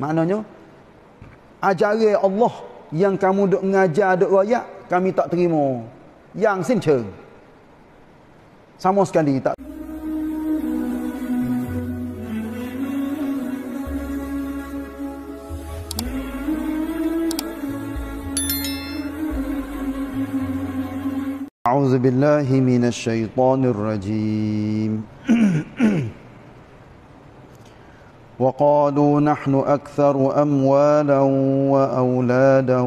Maknanya ajari Allah yang kamu duk ngajar duk royak kami tak terima. Yang sincere. Sama sekali tak أعوذ بالله من الشيطان الرجيم وقالوا نحن أكثر أموالا وأولادا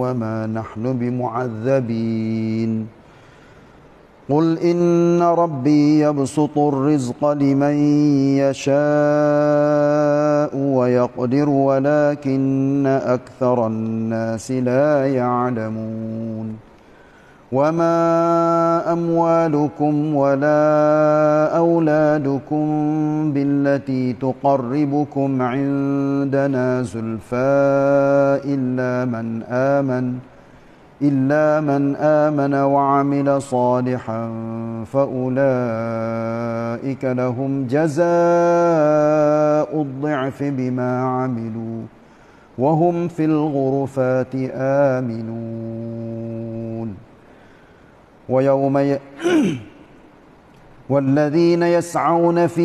وما نحن بمعذبين قل إن ربي يبسط الرزق لمن يشاء ويقدر ولكن أكثر الناس لا يعلمون وما اموالكم ولا اولادكم بالتي تقربكم عندنا زلفاء الا من امن الا من امن وعمل صالحا فاولئك لهم جزاء الضعف بما عملوا وهم في الغرفات امنون ويوم ي... والذين يسعون في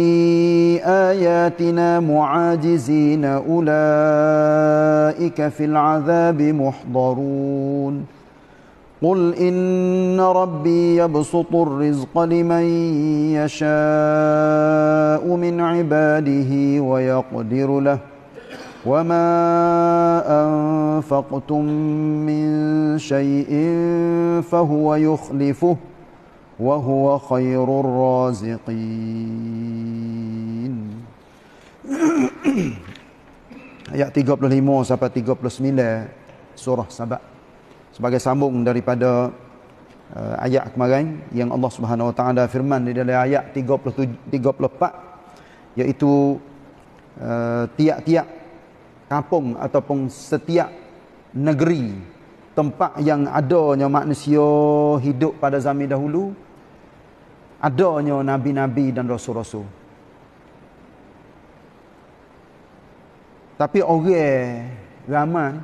آياتنا معاجزين أولئك في العذاب محضرون قل إن ربي يبسط الرزق لمن يشاء من عباده ويقدر له وما أنفقتم من شيء فهو يخلفه وهو خير الرازقين Ayat 35 sampai 39 surah Sabah sebagai sambung daripada uh, ayat kemarin yang Allah Subhanahu Wa Taala firman di dalam ayat 37 34 iaitu uh, tiap-tiap uh, kampung ataupun setiap negeri tempat yang adanya manusia hidup pada zaman dahulu adanya nabi-nabi dan rasul-rasul tapi orang ramai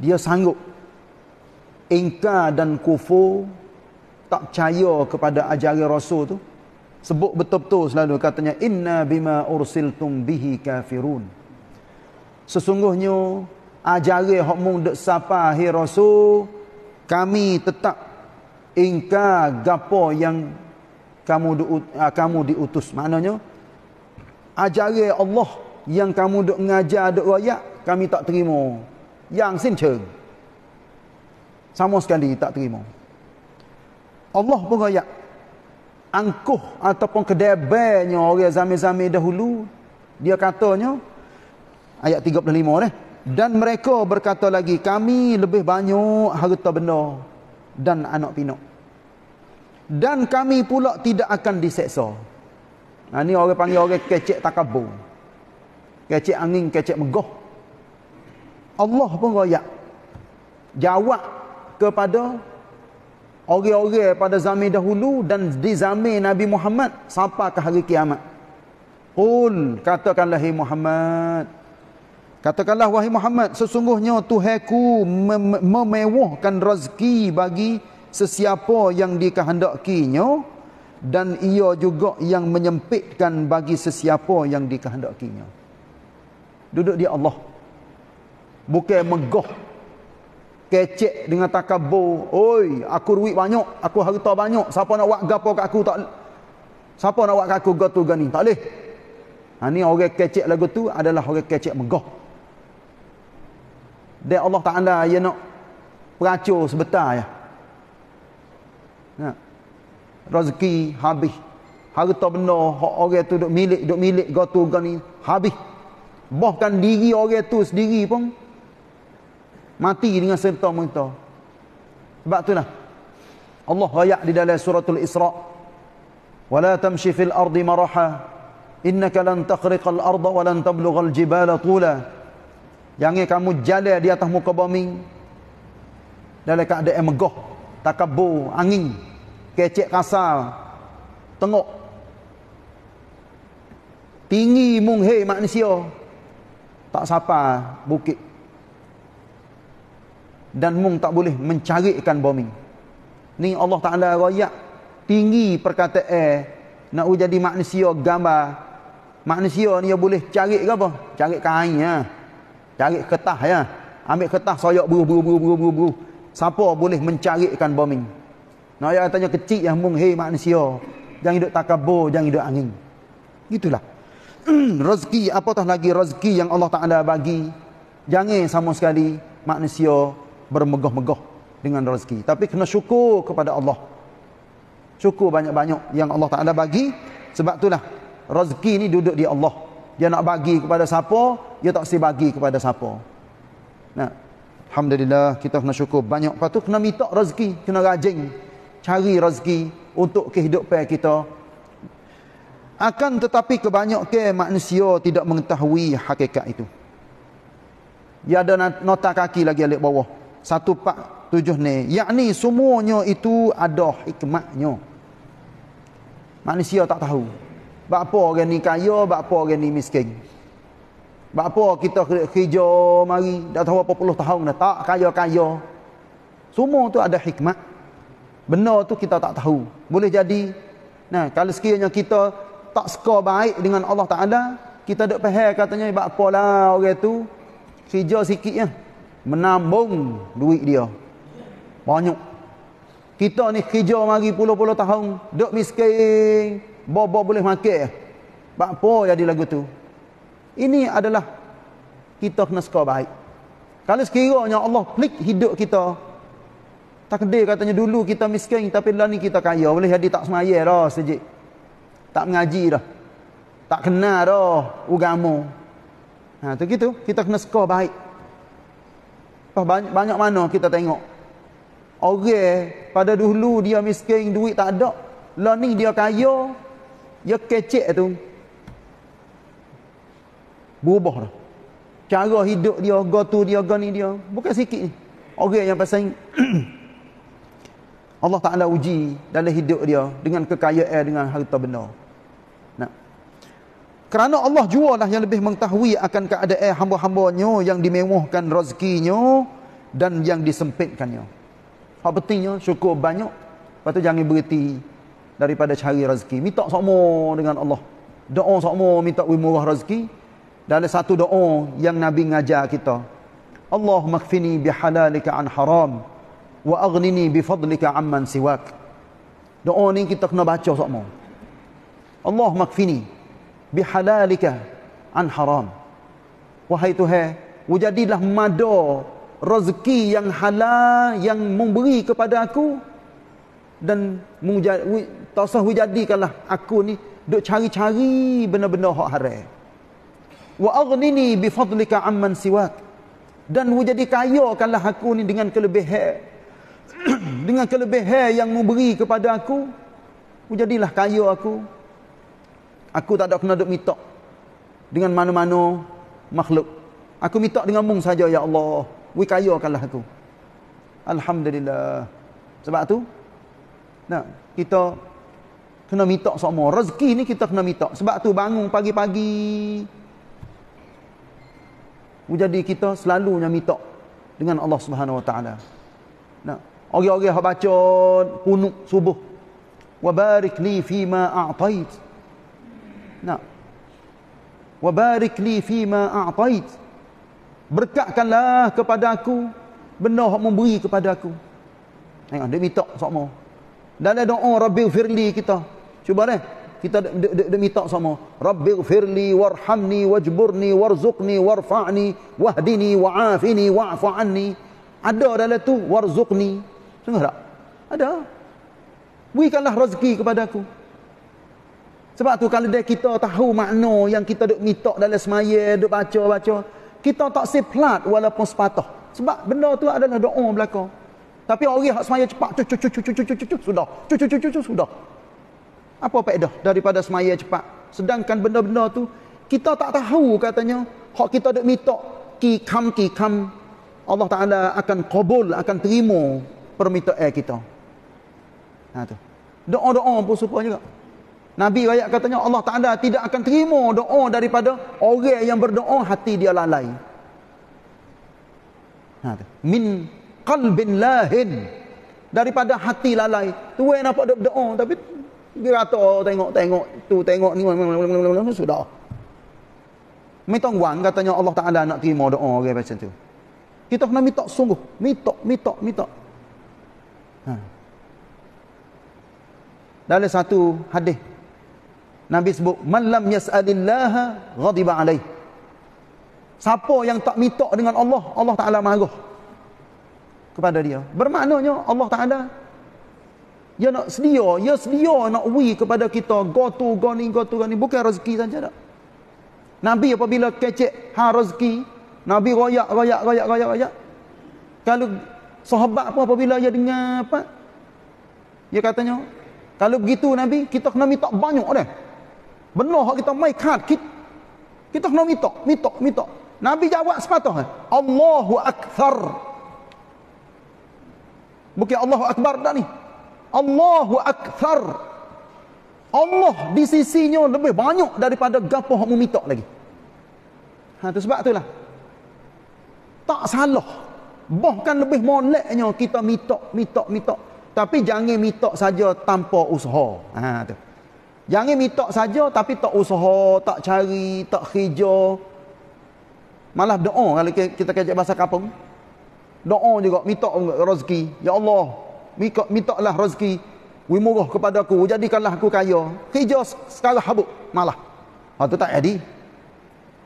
dia sanggup ingkar dan kufur tak percaya kepada ajaran rasul tu sebut betul-betul selalu katanya inna bima ursiltum bihi kafirun sesungguhnya hok mung dek sapa hi rasul kami tetap ingka gapo yang kamu di, uh, ah, kamu diutus maknanya ajari Allah yang kamu dek ngajar dek rakyat kami tak terima yang sincer sama sekali tak terima Allah pun rakyat angkuh ataupun kedebenya orang zamir-zamir dahulu dia katanya ayat 35 ni dan mereka berkata lagi kami lebih banyak harta benda dan anak pinak dan kami pula tidak akan diseksa nah, ni orang panggil orang kecek takabur kecek angin kecek megah Allah pun royak jawab kepada orang-orang pada zaman dahulu dan di zaman Nabi Muhammad sampai ke hari kiamat. Qul katakanlah hai Muhammad. Katakanlah wahai Muhammad sesungguhnya Tuhanku mem memewahkan rezeki bagi sesiapa yang dikehendakinya dan ia juga yang menyempitkan bagi sesiapa yang dikehendakinya. Duduk di Allah. Bukan megah kecek dengan takabur. Oi, aku ruik banyak, aku harta banyak. Siapa nak buat gapo kat aku tak Siapa nak buat kat aku gatu gani? Tak leh. Ha ni orang kecek lagu tu adalah orang kecek megah. Dia Allah Taala ya nak peracur sebentar ya. Ha. Rezeki habis. Harta benda hak orang tu duk milik, duk milik gatu gani habis. Bahkan diri orang tu sendiri pun mati dengan serta merta sebab itulah Allah ayat di dalam suratul Isra wala tamshi fil ardi maraha innaka lan taqriqal arda wa lan tablughal jibala tula jangan kamu jalan di atas muka bumi dalam keadaan megah takabur angin kecek kasar tengok tinggi munghe manusia tak sapa bukit dan mung tak boleh mencarikan bombing. Ni Allah Taala royak tinggi perkataan eh, nak jadi manusia gambar manusia ni boleh cari ke apa? Cari kain ya. Cari kertas ya. Ambil kertas soyak buru buru buru buru buru. Siapa boleh mencarikan bombing? Nah, ayat tanya kecil yang mung hei manusia. Jangan hidup takabur, jangan hidup angin. Gitulah. rezeki apa tah lagi rezeki yang Allah Taala bagi. Jangan sama sekali manusia bermegah-megah dengan rezeki. Tapi kena syukur kepada Allah. Syukur banyak-banyak yang Allah Ta'ala bagi. Sebab itulah rezeki ni duduk di Allah. Dia nak bagi kepada siapa, dia tak sih bagi kepada siapa. Nah, Alhamdulillah kita kena syukur banyak. Lepas tu kena minta rezeki, kena rajin. Cari rezeki untuk kehidupan kita. Akan tetapi kebanyakan manusia tidak mengetahui hakikat itu. Ya ada nota kaki lagi alik bawah satu pak tujuh ni yakni semuanya itu ada hikmahnya manusia tak tahu bakpo orang ni kaya bakpo orang ni miskin bakpo kita kerja mari dah tahu apa puluh tahun dah tak kaya-kaya semua tu ada hikmah benda tu kita tak tahu boleh jadi nah kalau sekiranya kita tak suka baik dengan Allah Ta'ala kita duk pahal katanya bakpo lah orang tu kerja sikit ya menabung duit dia banyak kita ni hijau mari puluh-puluh tahun duk miskin bobo boleh makan bak apa jadi lagu tu ini adalah kita kena skor baik kalau sekiranya Allah pelik hidup kita takdir katanya dulu kita miskin tapi dah ni kita kaya boleh jadi tak semaya dah sejik tak mengaji dah tak kenal dah ugamu ha, tu gitu kita kena skor baik banyak, banyak mana kita tengok orang eh, pada dulu dia miskin duit tak ada lah ni dia kaya dia kecek tu berubah dah cara hidup dia gotu dia gani dia bukan sikit ni orang yang pasal Allah Ta'ala uji dalam hidup dia dengan kekayaan dengan harta benda kerana Allah jua lah yang lebih mengetahui akan keadaan hamba-hambanya yang dimewahkan rezekinya dan yang disempitkannya. Hak pentingnya syukur banyak. Lepas tu jangan berhenti daripada cari rezeki. Minta sama dengan Allah. Doa sama minta wimurah rezeki. Dan ada satu doa yang Nabi ngajar kita. Allah makfini bihalalika an haram wa agnini bifadlika amman siwak. Doa ni kita kena baca sama. Allah makfini bihalalika an haram. Wahai Tuhan, wujadilah mada rezeki yang halal yang memberi kepada aku dan tak usah wujadikanlah aku ni duk cari-cari benda-benda hak haram. Wa aghnini bi fadlika amman siwak. Dan wujadi kayakanlah aku ni dengan kelebihan dengan kelebihan yang memberi kepada aku. Wujadilah kaya aku Aku tak ada kena duk mitok dengan mana-mana makhluk. Aku mitok dengan mung saja ya Allah. Wi kayakanlah aku. Alhamdulillah. Sebab tu nah, kita kena mitok semua rezeki ni kita kena mitok. Sebab tu bangun pagi-pagi. Jadi kita selalunya mitok dengan Allah Subhanahu Wa Taala. Nah, orang-orang hak baca kunut subuh. Wa barik li fi ma a'tait. Nah. Wa barik li fi ma a'tait. Berkatkanlah kepada aku benda hak memberi kepada aku. Tengok dia minta sama. Dalam doa Rabbighfirli kita. Cuba deh. Kita dia minta sama. Rabbi Rabbighfirli warhamni wajburni warzuqni warfa'ni wahdini wa'afini wa'fu anni. Ada dalam tu warzuqni. Dengar tak? Ada. Berikanlah rezeki kepada aku. Sebab tu kalau dia kita tahu makna yang kita duk mitok dalam semaya, duk baca-baca, kita tak seplat walaupun sepatah. Sebab benda tu adalah doa belakang. Tapi orang yang semaya cepat, cu cu cu cu cu cu cu cu cu sudah. Cu cu cu cu cu sudah. Apa faedah daripada semaya cepat? Sedangkan benda-benda tu kita tak tahu katanya hak kita duk mitok ki kam ki kam Allah Taala akan kabul, akan terima permintaan kita. Ha tu. Doa-doa pun serupa juga. -doa Nabi ayat katanya Allah Ta'ala tidak akan terima doa daripada orang yang berdoa hati dia lalai. Ha, Min qalbin lahin. Daripada hati lalai. Tu yang nampak doa, doa tapi dia rata tengok tengok tu tengok ni sudah. Minta wang katanya Allah Ta'ala nak terima doa orang macam tu. Kita kena minta sungguh. Minta, minta, minta. Ha. Dalam satu hadis Nabi sebut man lam yas'alillah ghadiba alaih. Siapa yang tak minta dengan Allah, Allah Taala marah kepada dia. Bermaknanya Allah Taala dia nak sedia, dia sedia nak wi kepada kita go to go ni go to go ni bukan rezeki saja dak. Nabi apabila kecek ha rezeki, Nabi royak royak royak royak royak. Kalau sahabat apa apabila dia dengar apa? Dia katanya, kalau begitu Nabi, kita kena minta banyak dah. Benar hak kita mai kad kita kita kena minta, minta, minta. Nabi jawab sepatah. Eh? Allahu akbar. Bukan Allahu akbar dah ni. Allahu akbar. Allah di sisinya lebih banyak daripada gapo hok meminta lagi. Ha tu sebab itulah. Tak salah. Bahkan lebih moleknya kita minta, minta, minta. Tapi jangan minta saja tanpa usaha. Ha tu. Jangan minta saja tapi tak usaha, tak cari, tak kerja. Malah doa kalau kita kajak bahasa kapung, Doa juga minta rezeki. Ya Allah, minta mintalah rezeki. Wimurah kepada aku, jadikanlah aku kaya. Kerja sekarang habuk, malah. Ha, itu tak jadi.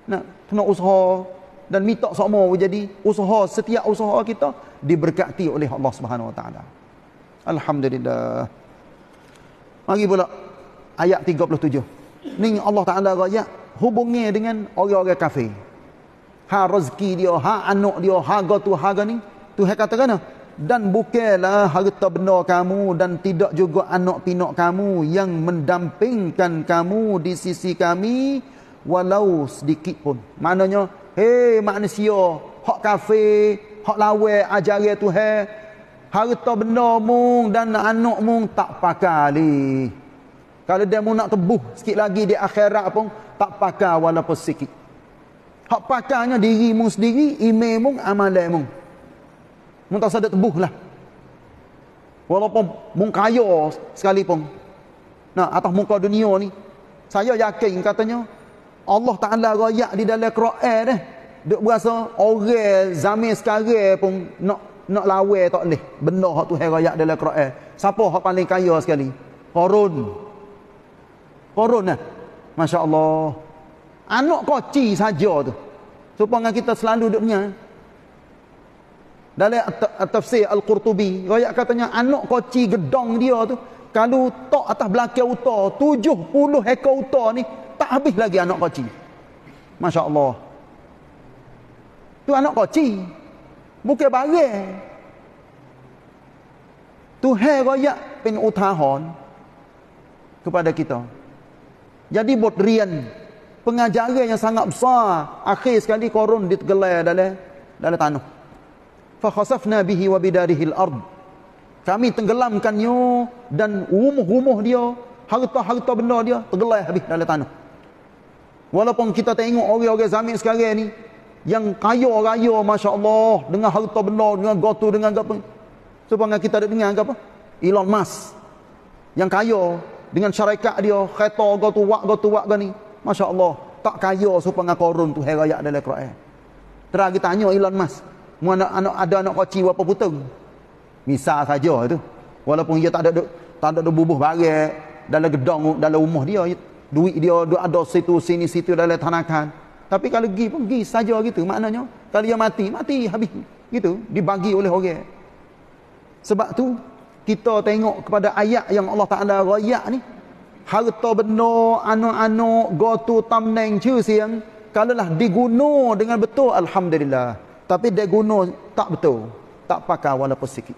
Nak, kena usaha dan minta semua jadi usaha setiap usaha kita diberkati oleh Allah Subhanahu Wa Taala. Alhamdulillah. Mari pula ayat 37. Ni Allah Taala raya hubungi dengan orang-orang kafir. Ha rezeki dia, ha anak dia, ha gotu ha gani. Tuhan kata kena dan bukalah harta benda kamu dan tidak juga anak pinak kamu yang mendampingkan kamu di sisi kami walau sedikit pun. Maknanya, hey manusia, hak kafe, hak lawe ajari Tuhan, harta benda mung dan anak mung tak pakali. Kalau dia nak tebuh sikit lagi di akhirat pun, tak pakar walaupun sikit. Hak pakarnya dirimu sendiri, imamu, amalimu. Mu tak sadar tebuh lah. Walaupun mu kaya sekalipun. Nah, atas muka dunia ni, saya yakin katanya, Allah Ta'ala rakyat di dalam Quran dah. Eh. Dia berasa orang zaman sekarang pun nak nak lawai tak boleh. Benar hak tu hari di dalam Quran. Siapa hak paling kaya sekali? Korun. Korun. Korun lah. Eh? Masya Allah. Anak koci saja tu. Supaya kita selalu duduk dengar. Dalam tafsir Al-Qurtubi. Raya katanya anak koci gedong dia tu. Kalau tok atas belakang utah. Tujuh puluh ekor utah ni. Tak habis lagi anak koci. Masya Allah. Tu anak koci. Bukit barang. Tu hai raya pen utahon kepada kita. Jadi bot rian pengajaran yang sangat besar akhir sekali korun ditgelar dalam dalam tanah. Fa khasafna bihi wa bidarihil ard. Kami tenggelamkan dia dan rumah-rumah dia, harta-harta benda dia tergelar habis dalam tanah. Walaupun kita tengok orang-orang zaman sekarang ni yang kaya raya masya-Allah dengan harta benda dengan gotu dengan apa. Supaya kita ada dengar apa? Elon Musk yang kaya dengan syarikat dia kereta go tu wak go tu wak ni masya-Allah tak kaya supaya dengan korun tu hari raya dalam Quran terus kita tanya Elon Musk mu anak anak ada anak kecil berapa putung misal saja tu walaupun dia tak ada tak ada bubuh barang dalam gedung dalam rumah dia duit dia ada situ sini situ dalam tanakan tapi kalau pergi pun pergi saja gitu maknanya kalau dia mati mati habis gitu dibagi oleh orang sebab tu kita tengok kepada ayat yang Allah Ta'ala raya ni. Harta benar, anak-anak, gotu, tamneng, cusiang. Kalau lah diguno dengan betul, Alhamdulillah. Tapi dia guna tak betul. Tak pakai walaupun sikit.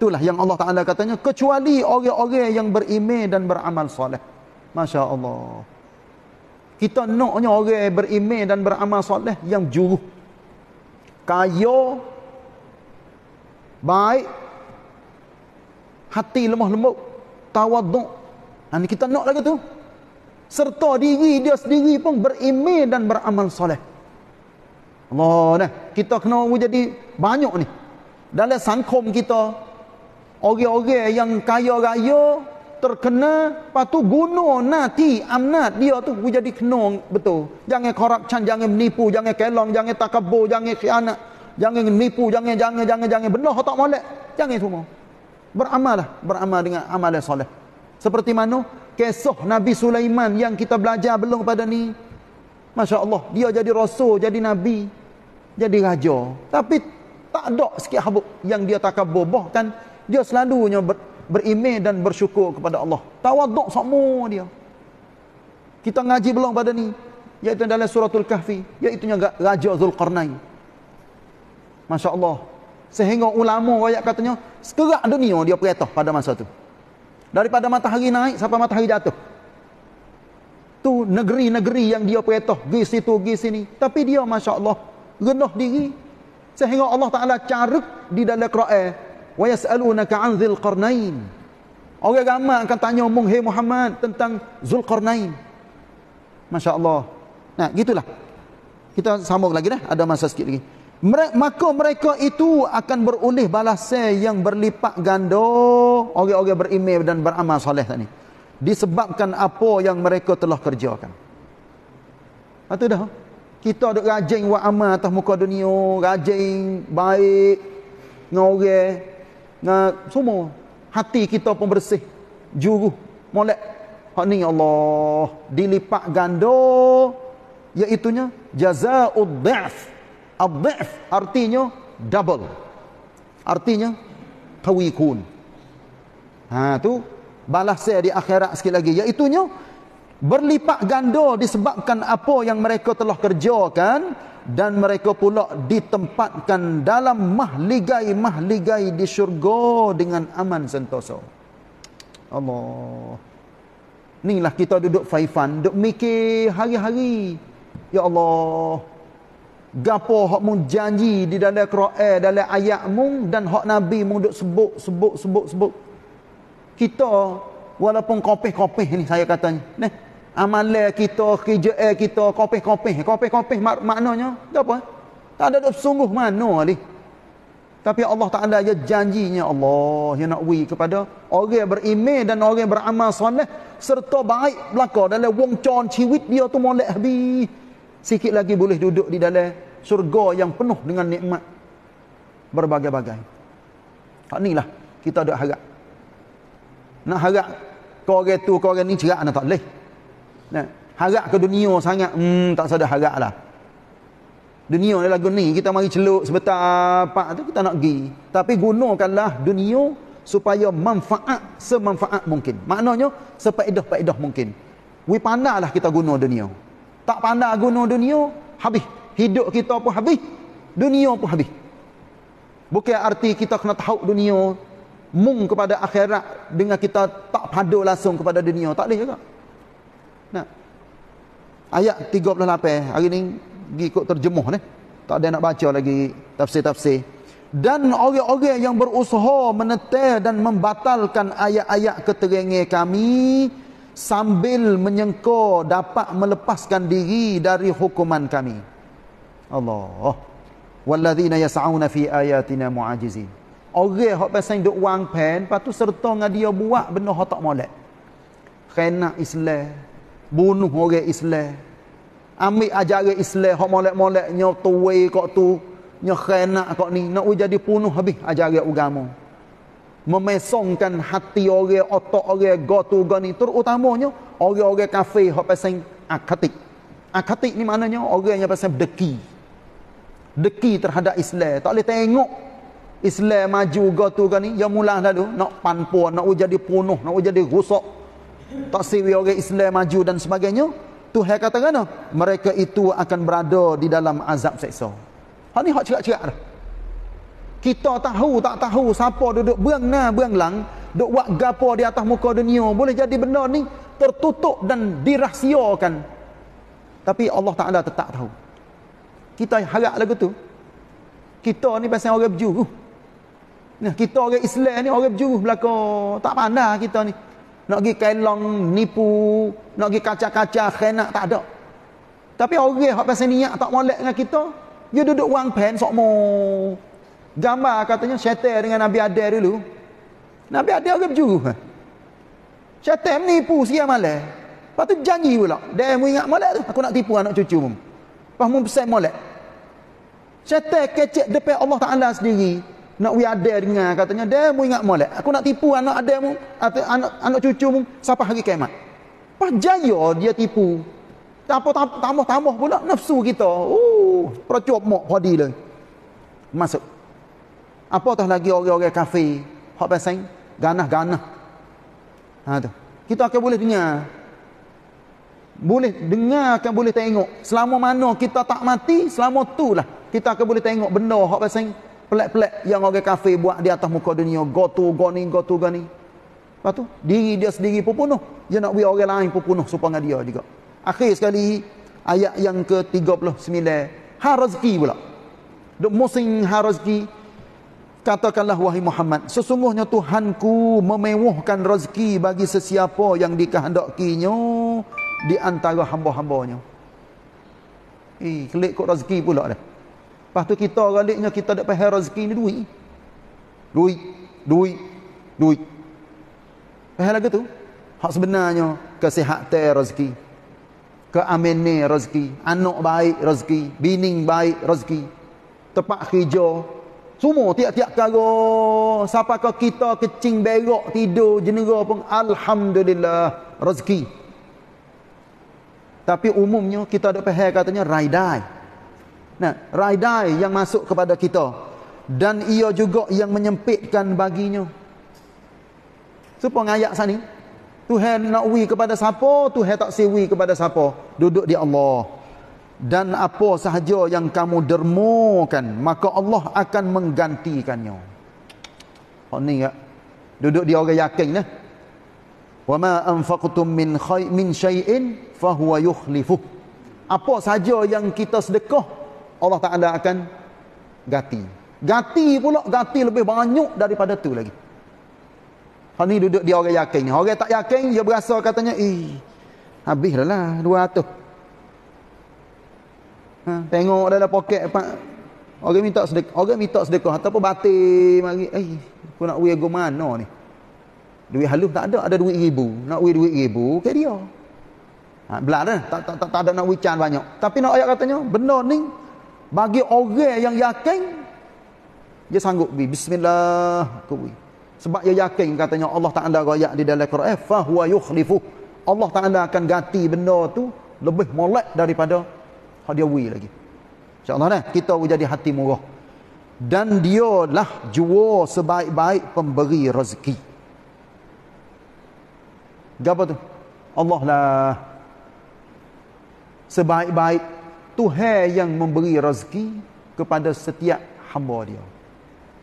Itulah yang Allah Ta'ala katanya. Kecuali orang-orang yang berime dan beramal soleh. Masya Allah. Kita naknya orang berime dan beramal soleh yang juruh. Kaya. Baik hati lemah lembut tawaduk dan kita nak lagi tu serta diri dia sendiri pun berime dan beramal soleh Allah nah kita kena jadi banyak ni dalam sankom kita orang-orang yang kaya raya terkena patu guna nanti amnat dia tu jadi kena betul jangan korupsi jangan menipu jangan kelong jangan takabur jangan khianat jangan menipu jangan jangan jangan jangan benar tak molek jangan semua beramallah beramal dengan amal yang soleh seperti mana kisah Nabi Sulaiman yang kita belajar belum pada ni Masya Allah dia jadi rasul jadi Nabi jadi raja tapi tak ada sikit habuk yang dia takkan boboh kan dia selalunya ber, berimeh dan bersyukur kepada Allah tawaduk semua dia kita ngaji belum pada ni iaitu dalam suratul kahfi iaitu raja Zulkarnain Masya Allah Sehingga ulama rakyat katanya, sekerak dunia dia peretah pada masa tu. Daripada matahari naik sampai matahari jatuh. Tu negeri-negeri yang dia peretah, pergi situ, pergi sini. Tapi dia, Masya Allah, renuh diri. Sehingga Allah Ta'ala carut di dalam Quran. Wa yas'alunaka an dhil qarnain. Orang ramai akan tanya omong, hey Muhammad tentang Zul Qarnain. Masya Allah. Nah, gitulah. Kita sambung lagi dah. Ada masa sikit lagi maka mereka itu akan berulih balasan yang berlipat ganda orang-orang berime dan beramal soleh tadi disebabkan apa yang mereka telah kerjakan. Atu dah. Kita ada rajin buat amal atas muka dunia, rajin baik dengan orang, dengan semua hati kita pun bersih, juru molek. Hak ni Allah dilipat ganda iaitu nya jazaa'ud dha'f Al-dhif artinya double. Artinya kawikun. Ha tu balas saya di akhirat sekali lagi iaitu berlipat ganda disebabkan apa yang mereka telah kerjakan dan mereka pula ditempatkan dalam mahligai-mahligai di syurga dengan aman sentosa. Allah. Inilah kita duduk faifan, duduk mikir hari-hari. Ya Allah gapo hok mun janji di dalam Quran dalam ayat mun dan hok nabi mun duk sebut sebut sebut sebut kita walaupun kopeh-kopeh ni saya katanya neh amalan kita kerja eh kita kopeh-kopeh kopeh-kopeh mak maknanya apa tak ada duk sungguh mano Ali, tapi Allah Taala ya janjinya Allah yang nak wi kepada orang yang beriman dan orang yang beramal soleh serta baik belaka dalam wong con hidup dia tu molek habis sikit lagi boleh duduk di dalam syurga yang penuh dengan nikmat berbagai-bagai. Tak inilah kita ada harap. Nak harap kau orang tu, kau orang ni cerak anak tak boleh. Nah, harap ke dunia sangat, hmm, tak sadar harap lah. Dunia ni lagu ni, kita mari celuk sebentar apa tu, kita nak pergi. Tapi gunakanlah dunia supaya manfaat semanfaat mungkin. Maknanya, sepaedah-paedah mungkin. We pandalah kita guna dunia. Tak pandai guna dunia, habis hidup kita pun habis dunia pun habis bukan arti kita kena tahu dunia mung kepada akhirat dengan kita tak padu langsung kepada dunia tak boleh juga nah ayat 38 eh. hari ni gi ikut terjemuh ni tak ada nak baca lagi tafsir-tafsir dan orang-orang yang berusaha menetel dan membatalkan ayat-ayat keterangan kami sambil menyengkau dapat melepaskan diri dari hukuman kami. Allah. Walladzina yas'auna fi ayatina mu'ajizin. Orang hok pasang duk wang pen, patu serta dengan dia buat benda hok tak molek. Khainah Islam, bunuh orang Islam. Ambil ajaran Islam hok molek-molek nyau tuwei kok tu, nyau khainah kok ni, nak jadi punuh habis ajaran agama. Memesongkan hati orang, otak orang, gotu gani terutamanya orang-orang kafir hok pasang akatik. Akatik ni maknanya orang yang pasang berdekih deki terhadap Islam. Tak boleh tengok Islam maju ke tu ke kan ni. Yang mula dah tu. Nak panpun, nak jadi penuh, nak jadi rusak. Tak siwi orang Islam maju dan sebagainya. Tuhan kata kena. Mereka itu akan berada di dalam azab seksa. Hak ni hak cerak-cerak dah. Kita tahu tak tahu siapa duduk buang na buang lang. Duk buat gapa di atas muka dunia. Boleh jadi benar ni tertutup dan dirahsiakan. Tapi Allah Ta'ala tetap tahu kita harap lagu tu kita ni pasal orang berjuru nah kita orang Islam ni orang berjuru belaka tak pandai kita ni nak pergi kelong nipu nak pergi kaca-kaca khianat tak ada tapi orang hak pasal niat tak molek dengan kita dia duduk wang pen sok mo gambar katanya syaitan dengan Nabi Adam dulu Nabi Adam orang berjuru syaitan nipu siapa malam Lepas tu janji pula. Dia ingat molek tu. Aku nak tipu anak cucu mu. Lepas mu pesan molek. Cetek kecek depan Allah Ta'ala sendiri. Nak we ada dengar katanya. Dia mu ingat molek. Aku nak tipu anak adamu. Atau anak, anak cucumu. Siapa hari kiamat. Perjaya dia tipu. Tambah-tambah pula nafsu kita. Uh, Percuk mok padi lah. Masuk. Apatah lagi orang-orang kafir. Hak pasang. Ganah-ganah. Ha, tu. Kita akan boleh dengar boleh dengar akan boleh tengok selama mana kita tak mati selama lah kita akan boleh tengok benda hak pasal pelak-pelak yang orang kafir buat di atas muka dunia gotu goni gotu goni lepas tu diri dia sendiri pun punuh dia nak biar orang lain pun punuh supaya dia juga akhir sekali ayat yang ke-39 ha rezeki pula duk musing ha rezeki katakanlah wahai Muhammad sesungguhnya Tuhanku memewuhkan rezeki bagi sesiapa yang dikehendakinya di antara hamba-hambanya. Eh, kelik kot rezeki pula dah. Lepas tu kita galiknya kita dapat hal rezeki ni duit. Duit, duit, duit. Hal lagi tu, hak sebenarnya kesihatan rezeki. Keamanan rezeki, anak baik rezeki, bining baik rezeki. Tempat kerja, semua tiap-tiap Sapa kau kita kecing berok tidur jenera pun alhamdulillah rezeki tapi umumnya kita ada pehel katanya raidai. Nah, raidai yang masuk kepada kita. Dan ia juga yang menyempitkan baginya. Supaya ngayak sana. Tuhan nak wi kepada siapa, Tuhan tak siwi kepada siapa. Duduk di Allah. Dan apa sahaja yang kamu dermukan, maka Allah akan menggantikannya. Oh ni ya. Duduk di orang yakin lah. Eh? min أَنْفَقْتُمْ min مِنْ شَيْءٍ فَهُوَ يُخْلِفُهُ Apa saja yang kita sedekah, Allah Ta'ala akan ganti. Ganti pula, ganti lebih banyak daripada tu lagi. Ini duduk dia orang yakin. Orang tak yakin, dia berasa katanya, eh, habislah lah, dua atuh. Ha, tengok dalam poket, Pak. Orang minta sedekah, orang minta sedekah, ataupun batin, eh, aku nak uya ke mana ni? Duit halus tak ada, ada duit ribu. Nak duit duit ribu, ke dia. Ha, belak dah, tak, tak, tak, tak ada nak wui can banyak. Tapi nak ayat katanya, benar ni, bagi orang yang yakin, dia sanggup wui. Bismillah, aku wui. Sebab dia yakin katanya Allah tak ada rakyat di dalam Quran, fahuwa yukhlifu. Allah tak ada akan ganti benda tu, lebih molek daripada dia wui lagi. InsyaAllah lah, kita wui jadi hati murah. Dan dialah jua sebaik-baik pemberi rezeki. Gapa tu? Allah lah. Sebaik-baik Tuhan yang memberi rezeki kepada setiap hamba dia.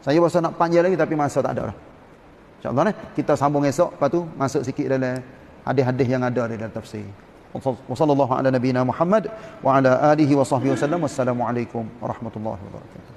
Saya rasa nak panjang lagi tapi masa tak ada dah. InsyaAllah ni. Eh? Kita sambung esok. Lepas tu masuk sikit dalam hadis-hadis yang ada dalam tafsir. Wassalamualaikum warahmatullahi wabarakatuh. Wa ala alihi wa sahbihi Wassalamualaikum warahmatullahi wabarakatuh.